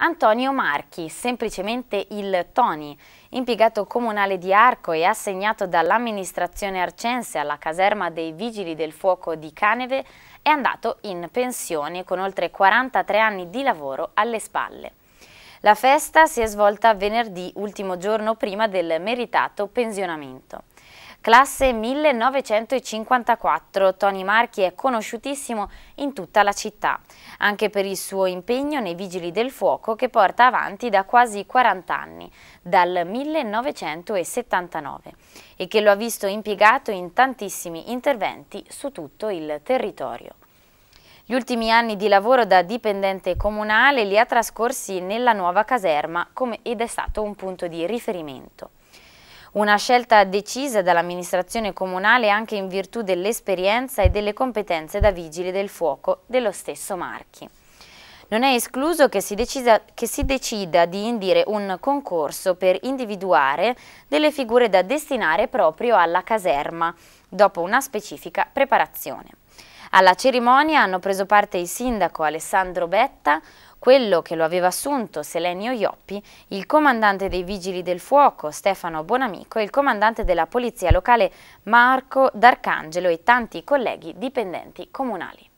Antonio Marchi, semplicemente il Toni, impiegato comunale di Arco e assegnato dall'amministrazione arcense alla caserma dei Vigili del Fuoco di Caneve, è andato in pensione con oltre 43 anni di lavoro alle spalle. La festa si è svolta venerdì, ultimo giorno prima del meritato pensionamento. Classe 1954, Tony Marchi è conosciutissimo in tutta la città, anche per il suo impegno nei Vigili del Fuoco che porta avanti da quasi 40 anni, dal 1979, e che lo ha visto impiegato in tantissimi interventi su tutto il territorio. Gli ultimi anni di lavoro da dipendente comunale li ha trascorsi nella nuova caserma come ed è stato un punto di riferimento. Una scelta decisa dall'amministrazione comunale anche in virtù dell'esperienza e delle competenze da vigili del fuoco dello stesso Marchi. Non è escluso che si, decisa, che si, decida di indire un concorso per individuare delle figure da destinare proprio alla caserma, dopo una specifica preparazione. Alla cerimonia hanno preso parte il sindaco Alessandro Betta, quello che lo aveva assunto Selenio Ioppi, il comandante dei Vigili del Fuoco Stefano Bonamico e il comandante della Polizia Locale Marco D'Arcangelo e tanti colleghi dipendenti comunali.